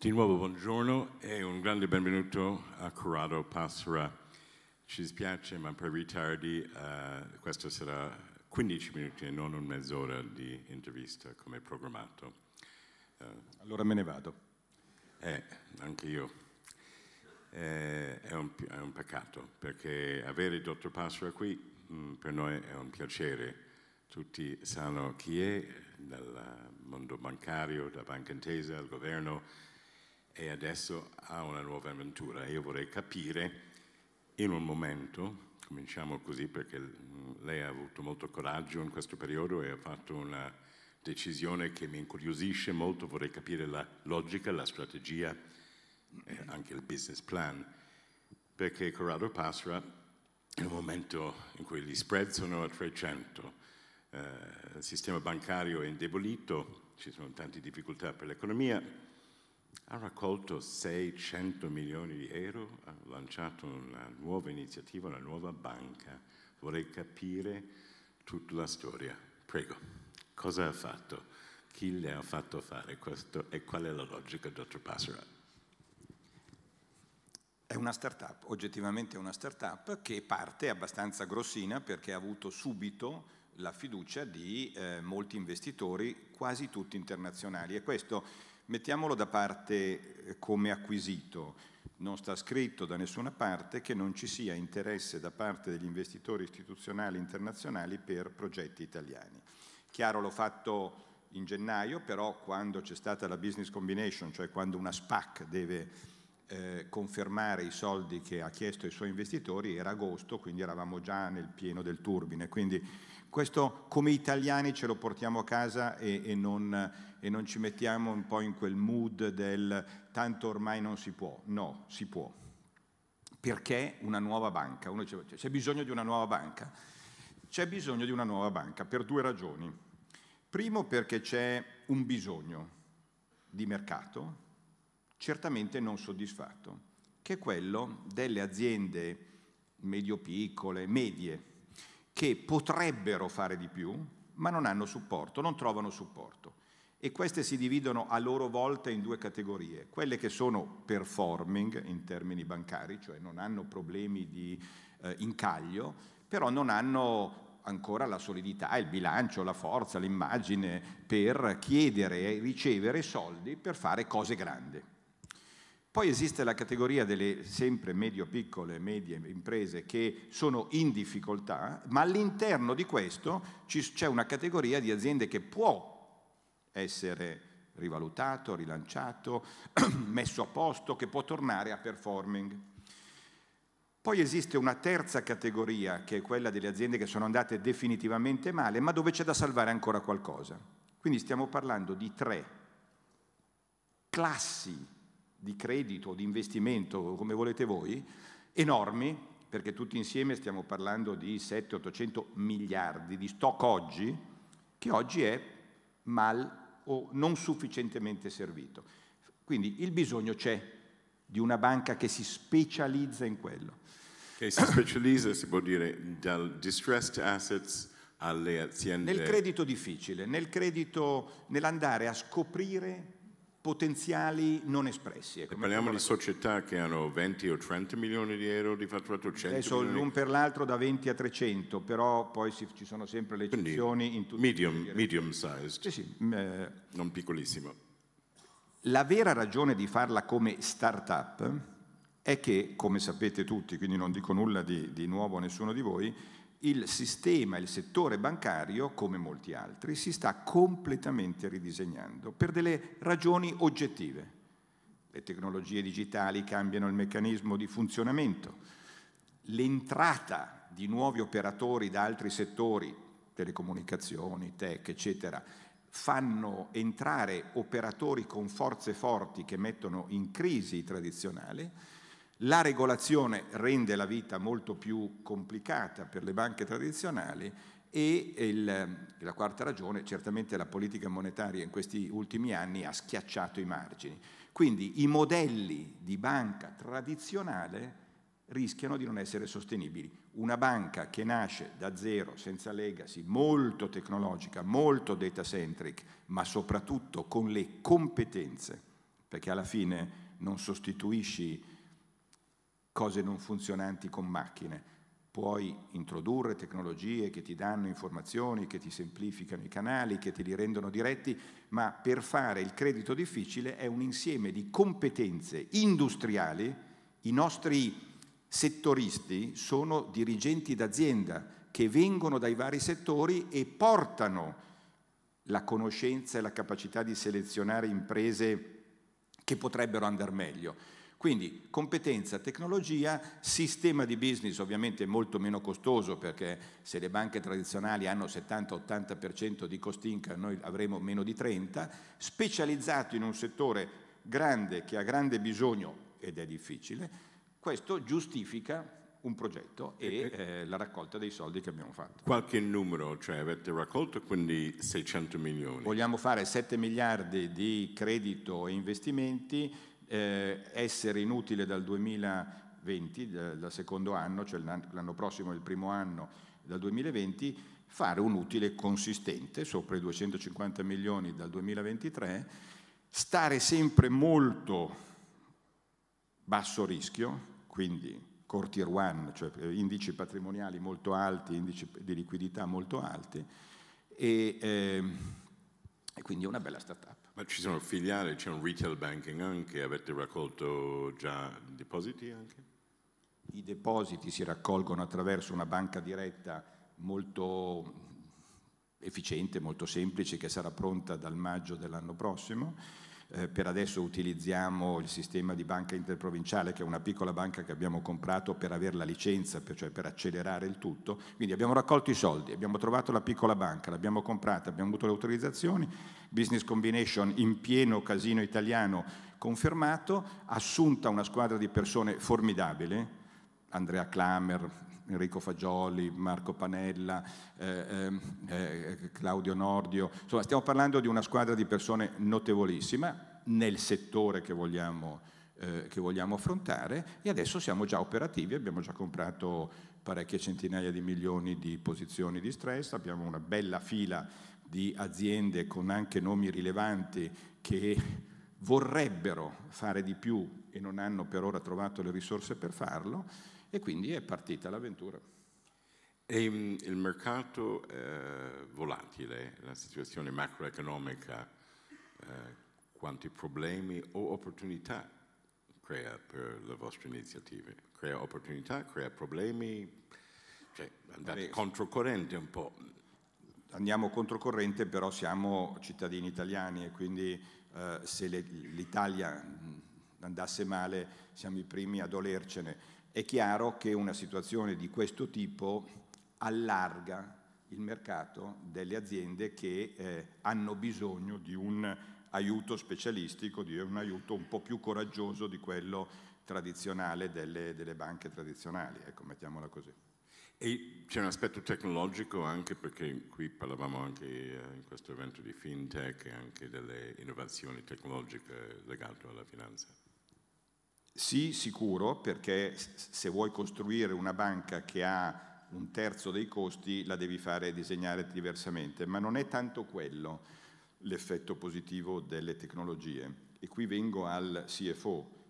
Di nuovo buongiorno e un grande benvenuto a Corrado Passera. Ci spiace, ma per i ritardi uh, eh, questo sarà 15 minuti e non un mezz'ora di intervista come programmato. Uh, allora me ne vado. Eh, anche io. Eh, è, un, è, un, peccato perché avere il dottor Passera qui mh, mm, per noi è un piacere. Tutti sanno chi è, dal mondo bancario, da Banca Intesa, al governo, e adesso ha una nuova avventura. Io vorrei capire in un momento, cominciamo così perché mm, lei ha avuto molto coraggio in questo periodo e ha fatto una decisione che mi incuriosisce molto, vorrei capire la logica, la strategia e anche il business plan, perché Corrado Passera in un momento in cui gli spread sono a 300, eh, il sistema bancario è indebolito, ci sono tante difficoltà per l'economia, ha raccolto 600 milioni di euro, ha lanciato una nuova iniziativa, una nuova banca. Vorrei capire tutta la storia. Prego, cosa ha fatto? Chi le ha fatto fare questo e qual è la logica, dottor Passerat? È una start-up, oggettivamente è una start-up che parte abbastanza grossina perché ha avuto subito la fiducia di eh, molti investitori, quasi tutti internazionali. E questo Mettiamolo da parte eh, come acquisito. Non sta scritto da nessuna parte che non ci sia interesse da parte degli investitori istituzionali internazionali per progetti italiani. Chiaro l'ho fatto in gennaio, però quando c'è stata la business combination, cioè quando una SPAC deve eh, confermare i soldi che ha chiesto ai suoi investitori, era agosto, quindi eravamo già nel pieno del turbine. Quindi questo come italiani ce lo portiamo a casa e, e, non, e non ci mettiamo un po' in quel mood del tanto ormai non si può. No, si può. Perché una nuova banca? Uno diceva c'è bisogno di una nuova banca. C'è bisogno di una nuova banca per due ragioni. Primo perché c'è un bisogno di mercato certamente non soddisfatto, che è quello delle aziende medio-piccole, medie, che potrebbero fare di più, ma non hanno supporto, non trovano supporto. E queste si dividono a loro volta in due categorie, quelle che sono performing in termini bancari, cioè non hanno problemi di eh, incaglio, però non hanno ancora la solidità, il bilancio, la forza, l'immagine per chiedere e ricevere soldi per fare cose grandi. Poi esiste la categoria delle sempre medio-piccole, medie imprese che sono in difficoltà, ma all'interno di questo c'è una categoria di aziende che può essere rivalutato, rilanciato, messo a posto, che può tornare a performing. Poi esiste una terza categoria, che è quella delle aziende che sono andate definitivamente male, ma dove c'è da salvare ancora qualcosa. Quindi stiamo parlando di tre classi di credito, di investimento, come volete voi, enormi, perché tutti insieme stiamo parlando di 700 800 miliardi di stock oggi, che oggi è mal o non sufficientemente servito. Quindi il bisogno c'è di una banca che si specializza in quello. Che si specializza, si può dire, dal distressed assets alle aziende. Nel credito difficile, nel credito, nell'andare a scoprire potenziali non espressi. Ecco, parliamo di società che hanno 20 o 30 milioni di euro di fatturato, 100 Adesso l'un per l'altro da 20 a 300, però poi si, ci sono sempre le eccezioni in tutti medium, medium sized, sì, sì, mm, eh, non piccolissimo. La vera ragione di farla come start-up è che, come sapete tutti, quindi non dico nulla di, di nuovo a nessuno di voi, il sistema, il settore bancario, come molti altri, si sta completamente ridisegnando per delle ragioni oggettive. Le tecnologie digitali cambiano il meccanismo di funzionamento, l'entrata di nuovi operatori da altri settori, telecomunicazioni, tech, eccetera, fanno entrare operatori con forze forti che mettono in crisi i tradizionali la regolazione rende la vita molto più complicata per le banche tradizionali e il, eh, la quarta ragione, certamente la politica monetaria in questi ultimi anni ha schiacciato i margini. Quindi i modelli di banca tradizionale rischiano di non essere sostenibili. Una banca che nasce da zero, senza legacy, molto tecnologica, molto data centric, ma soprattutto con le competenze, perché alla fine non sostituisci cose non funzionanti con macchine. Puoi introdurre tecnologie che ti danno informazioni, che ti semplificano i canali, che ti li rendono diretti, ma per fare il credito difficile è un insieme di competenze industriali. I nostri settoristi sono dirigenti d'azienda che vengono dai vari settori e portano la conoscenza e la capacità di selezionare imprese che potrebbero andare meglio. Quindi competenza, tecnologia, sistema di business ovviamente molto meno costoso perché se le banche tradizionali hanno 70-80% di cost income noi avremo meno di 30%, specializzato in un settore grande che ha grande bisogno ed è difficile, questo giustifica un progetto e eh, la raccolta dei soldi che abbiamo fatto. Qualche numero, cioè avete raccolto quindi 600 milioni. Vogliamo fare 7 miliardi di credito e investimenti, eh, essere inutile dal 2020, dal, dal secondo anno, cioè l'anno prossimo è il primo anno dal 2020, fare un utile consistente, sopra i 250 milioni dal 2023, stare sempre molto basso rischio, quindi core one, cioè eh, indici patrimoniali molto alti, indici di liquidità molto alti, e, eh, e quindi è una bella startup. Ma ci sono filiali, c'è un retail banking anche, avete raccolto già depositi anche? I depositi si raccolgono attraverso una banca diretta molto efficiente, molto semplice, che sarà pronta dal maggio dell'anno prossimo eh, per adesso utilizziamo il sistema di banca interprovinciale, che è una piccola banca che abbiamo comprato per avere la licenza, per, cioè per accelerare il tutto. Quindi abbiamo raccolto i soldi, abbiamo trovato la piccola banca, l'abbiamo comprata, abbiamo avuto le autorizzazioni, business combination in pieno casino italiano confermato, assunta una squadra di persone formidabile, Andrea Klamer, Enrico Fagioli, Marco Panella, eh, eh, eh, Claudio Nordio, insomma stiamo parlando di una squadra di persone notevolissima nel settore che vogliamo, eh, che vogliamo affrontare e adesso siamo già operativi, abbiamo già comprato parecchie centinaia di milioni di posizioni di stress, abbiamo una bella fila di aziende con anche nomi rilevanti che vorrebbero fare di più e non hanno per ora trovato le risorse per farlo e quindi è partita l'avventura. E mm, il mercato eh, volatile, la situazione macroeconomica, eh, quanti problemi o opportunità crea per le vostre iniziative? Crea opportunità, crea problemi, cioè andate Beh, controcorrente un po'. Andiamo controcorrente, però siamo cittadini italiani e quindi eh, se le, l'Italia mm, andasse male siamo i primi a dolercene è chiaro che una situazione di questo tipo allarga il mercato delle aziende che eh, hanno bisogno di un aiuto specialistico, di un aiuto un po' più coraggioso di quello tradizionale delle, delle banche tradizionali, ecco, mettiamola così. E c'è un aspetto tecnologico anche perché qui parlavamo anche eh, in questo evento di fintech e anche delle innovazioni tecnologiche legate alla finanza. Sì, sicuro, perché se vuoi costruire una banca che ha un terzo dei costi, la devi fare disegnare diversamente, ma non è tanto quello l'effetto positivo delle tecnologie. E qui vengo al CFO,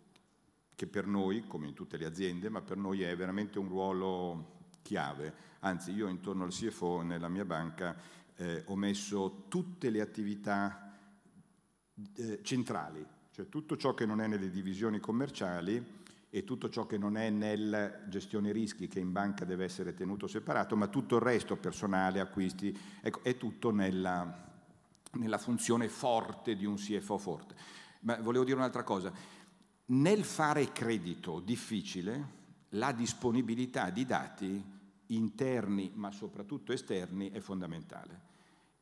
che per noi, come in tutte le aziende, ma per noi è veramente un ruolo chiave. Anzi, io intorno al CFO nella mia banca eh, ho messo tutte le attività eh, centrali cioè tutto ciò che non è nelle divisioni commerciali e tutto ciò che non è nel gestione rischi che in banca deve essere tenuto separato, ma tutto il resto, personale, acquisti, ecco, è tutto nella, nella funzione forte di un CFO forte. Ma volevo dire un'altra cosa, nel fare credito difficile la disponibilità di dati interni ma soprattutto esterni è fondamentale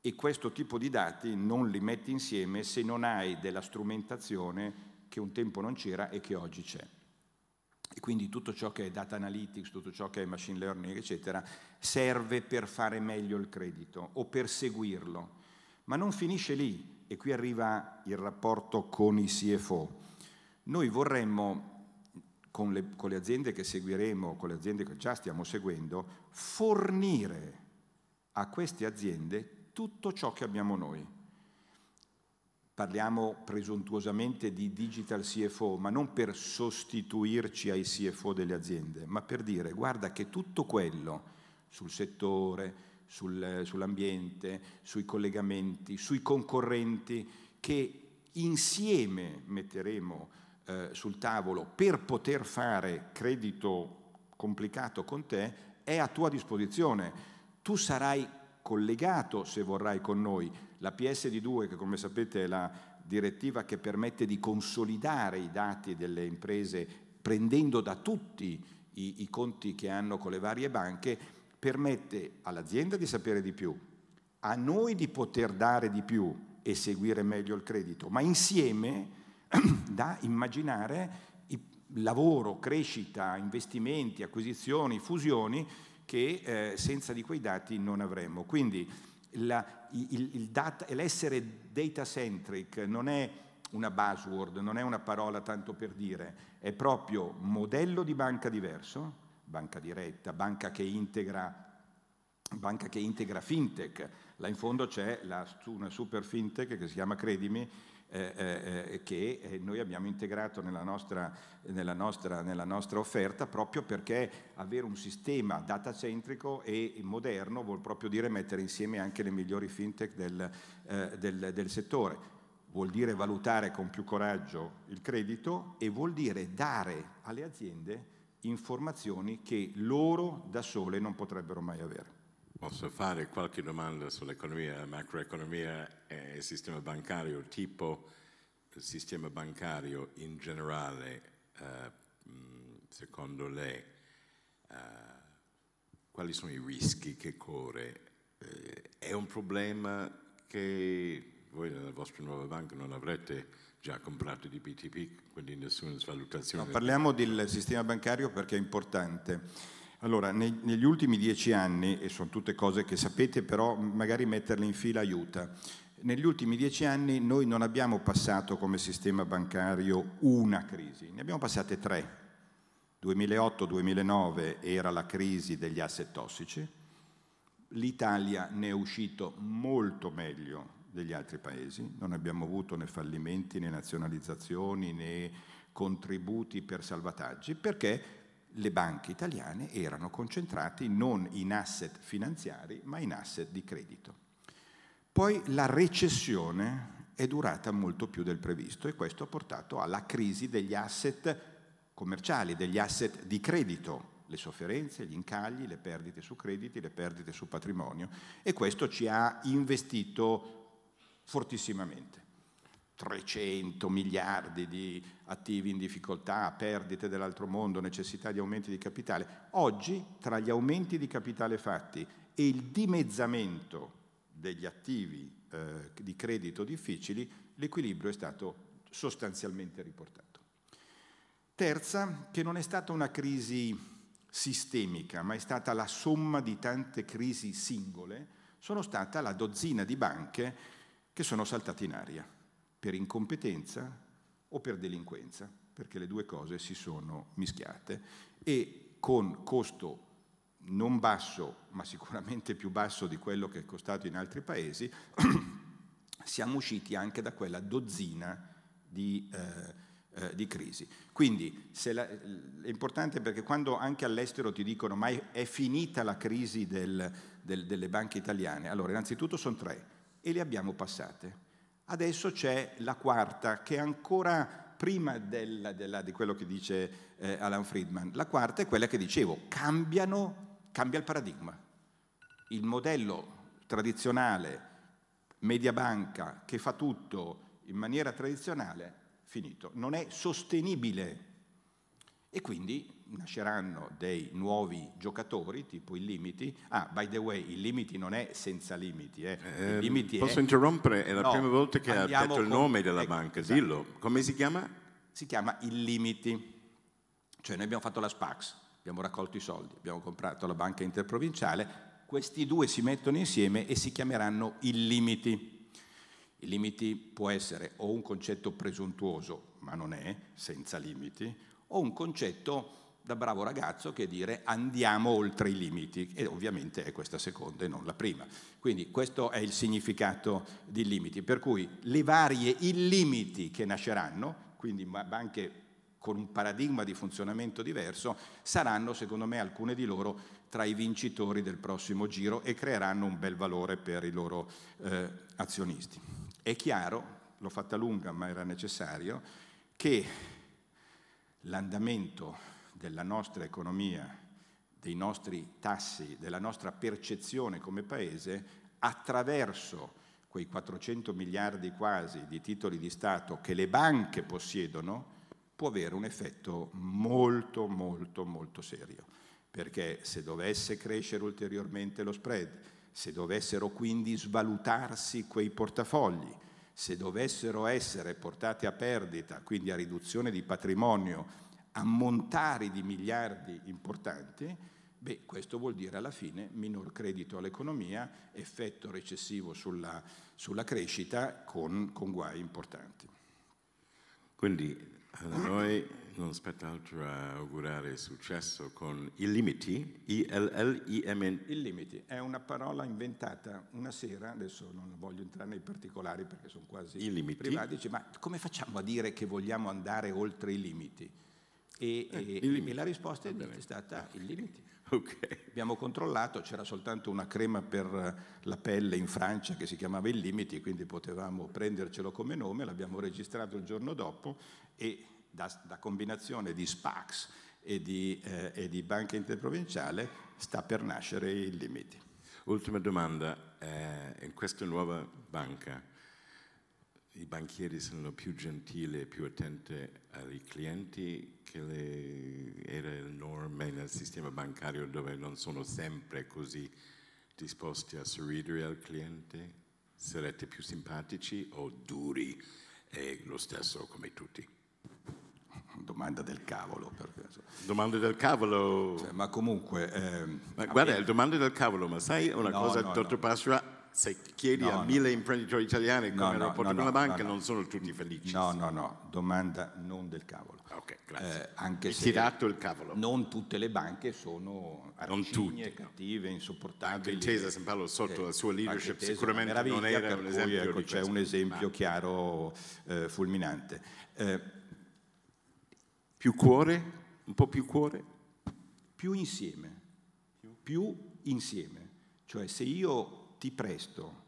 e questo tipo di dati non li metti insieme se non hai della strumentazione che un tempo non c'era e che oggi c'è. E quindi tutto ciò che è data analytics, tutto ciò che è machine learning, eccetera, serve per fare meglio il credito o per seguirlo. Ma non finisce lì, e qui arriva il rapporto con i CFO. Noi vorremmo, con le, con le aziende che seguiremo, con le aziende che già stiamo seguendo, fornire a queste aziende tutto ciò che abbiamo noi. Parliamo presuntuosamente di digital CFO, ma non per sostituirci ai CFO delle aziende, ma per dire guarda che tutto quello sul settore, sul, sull'ambiente, sui collegamenti, sui concorrenti che insieme metteremo eh, sul tavolo per poter fare credito complicato con te è a tua disposizione. Tu sarai collegato, se vorrai, con noi. La PSD2, che come sapete è la direttiva che permette di consolidare i dati delle imprese prendendo da tutti i, i conti che hanno con le varie banche, permette all'azienda di sapere di più, a noi di poter dare di più e seguire meglio il credito, ma insieme da immaginare lavoro, crescita, investimenti, acquisizioni, fusioni che eh, senza di quei dati non avremmo. Quindi la, il, il data, l'essere data centric non è una buzzword, non è una parola tanto per dire, è proprio modello di banca diverso, banca diretta, banca che integra, banca che integra fintech, Là in fondo c'è la, una super fintech che si chiama Credimi, eh, eh, eh che eh, noi abbiamo integrato nella nostra, nella, nostra, nella nostra, offerta proprio perché avere un sistema datacentrico e moderno vuol proprio dire mettere insieme anche le migliori fintech del, eh, del, del settore. Vuol dire valutare con più coraggio il credito e vuol dire dare alle aziende informazioni che loro da sole non potrebbero mai avere. Posso fare qualche domanda sull'economia, la macroeconomia e il sistema bancario, tipo il sistema bancario in generale, eh, secondo lei, eh, quali sono i rischi che corre? Eh, è un problema che voi nella vostra nuova banca non avrete già comprato di BTP, quindi nessuna svalutazione. No, parliamo del sistema bancario perché è importante. Allora, nei, negli ultimi dieci anni, e sono tutte cose che sapete, però magari metterle in fila aiuta, negli ultimi dieci anni noi non abbiamo passato come sistema bancario una crisi, ne abbiamo passate tre. 2008-2009 era la crisi degli asset tossici, l'Italia ne è uscito molto meglio degli altri paesi, non abbiamo avuto né fallimenti né nazionalizzazioni né contributi per salvataggi, perché le banche italiane erano concentrate non in asset finanziari ma in asset di credito. Poi la recessione è durata molto più del previsto e questo ha portato alla crisi degli asset commerciali, degli asset di credito, le sofferenze, gli incagli, le perdite su crediti, le perdite su patrimonio e questo ci ha investito fortissimamente. 300 miliardi di attivi in difficoltà, perdite dell'altro mondo, necessità di aumenti di capitale. Oggi tra gli aumenti di capitale fatti e il dimezzamento degli attivi eh, di credito difficili, l'equilibrio è stato sostanzialmente riportato. Terza, che non è stata una crisi sistemica, ma è stata la somma di tante crisi singole, sono stata la dozzina di banche che sono saltate in aria per incompetenza o per delinquenza, perché le due cose si sono mischiate e con costo non basso, ma sicuramente più basso di quello che è costato in altri paesi, siamo usciti anche da quella dozzina di, eh, eh, di crisi. Quindi la, è importante perché quando anche all'estero ti dicono ma è finita la crisi del, del, delle banche italiane, allora innanzitutto sono tre e le abbiamo passate Adesso c'è la quarta, che è ancora prima della, della, di quello che dice eh, Alan Friedman. La quarta è quella che dicevo, cambiano, cambia il paradigma. Il modello tradizionale, media banca, che fa tutto in maniera tradizionale, finito. Non è sostenibile e quindi nasceranno dei nuovi giocatori tipo i limiti. Ah, by the way, i limiti non è senza limiti. Eh. Eh, limiti posso è... interrompere? È la no, prima volta che ha detto con... il nome della ecco, banca, esatto. dillo. Come si chiama? Si chiama il limiti. Cioè noi abbiamo fatto la SPAX, abbiamo raccolto i soldi, abbiamo comprato la banca interprovinciale, questi due si mettono insieme e si chiameranno il limiti. Il limiti può essere o un concetto presuntuoso, ma non è, senza limiti, o un concetto da bravo ragazzo che è dire andiamo oltre i limiti e ovviamente è questa seconda e non la prima. Quindi questo è il significato di limiti, per cui le varie illimiti che nasceranno, quindi anche con un paradigma di funzionamento diverso, saranno secondo me alcune di loro tra i vincitori del prossimo giro e creeranno un bel valore per i loro eh, azionisti. È chiaro, l'ho fatta lunga ma era necessario, che l'andamento della nostra economia, dei nostri tassi, della nostra percezione come Paese attraverso quei 400 miliardi quasi di titoli di Stato che le banche possiedono, può avere un effetto molto, molto, molto serio. Perché se dovesse crescere ulteriormente lo spread, se dovessero quindi svalutarsi quei portafogli, se dovessero essere portate a perdita, quindi a riduzione di patrimonio, ammontari di miliardi importanti, beh, questo vuol dire alla fine minor credito all'economia, effetto recessivo sulla, sulla crescita con, con guai importanti. Quindi a noi non spetta altro a augurare successo con i limiti, I-L-L-I-M-N. I limiti, è una parola inventata una sera, adesso non voglio entrare nei particolari perché sono quasi Illimiti. privati, dice, ma come facciamo a dire che vogliamo andare oltre i limiti? E, eh, e, e la risposta è stata i limiti. Okay. Abbiamo controllato, c'era soltanto una crema per la pelle in Francia che si chiamava Il Limiti, quindi potevamo prendercelo come nome, l'abbiamo registrato il giorno dopo e da, da combinazione di SPAX e di, eh, e di, banca interprovinciale sta per nascere Il Limiti. Ultima domanda, eh, in questa nuova banca i banchieri sono più gentili e più attenti ai clienti che le, era il norme nel sistema bancario dove non sono sempre così disposti a sorridere al cliente? Sarete più simpatici o duri e lo stesso come tutti? Domanda del cavolo. Domanda del cavolo. Cioè, ma comunque... Eh, ma guarda, è... domanda del cavolo, ma sai una no, cosa, no, dottor no. Passera? se chiedi no, a no. mille imprenditori italiani come no, rapporto con la banca non sono tutti felici. No, no, no, domanda non del cavolo. Ok, grazie. Eh, anche se tirato il cavolo. Non tutte le banche sono arcigne, cattive, insopportabili. Anche Intesa San Paolo sotto eh, la sua leadership sicuramente non era un esempio. Ecco, c'è un esempio chiaro, eh, fulminante. Eh, più cuore? Un po' più cuore? Più insieme. Più insieme. Cioè se io ti presto,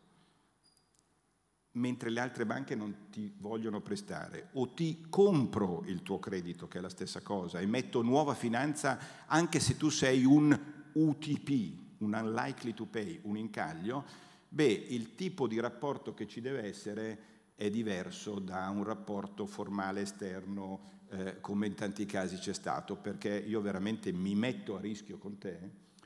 mentre le altre banche non ti vogliono prestare, o ti compro il tuo credito, che è la stessa cosa, e metto nuova finanza anche se tu sei un UTP, un unlikely to pay, un incaglio, beh, il tipo di rapporto che ci deve essere è diverso da un rapporto formale esterno, eh, come in tanti casi c'è stato, perché io veramente mi metto a rischio con te,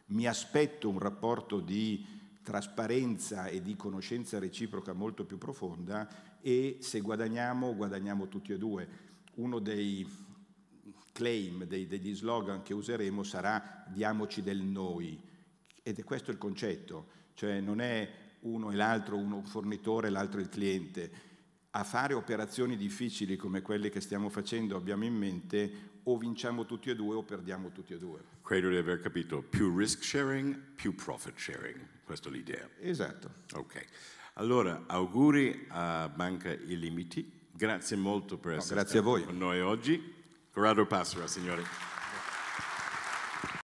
mi aspetto un rapporto di trasparenza e di conoscenza reciproca molto più profonda e se guadagniamo, guadagniamo tutti e due. Uno dei claim, dei, degli slogan che useremo sarà diamoci del noi ed è questo il concetto, cioè non è uno e l'altro, uno fornitore e l'altro il cliente, a fare operazioni difficili come quelle che stiamo facendo abbiamo in mente o vinciamo tutti e due o perdiamo tutti e due. Credo di aver capito, più risk sharing, più profit sharing, questa è l'idea. Esatto. Ok, allora auguri a Banca I Limiti, grazie molto per no, essere stato con noi oggi. Corrado Passera, signori.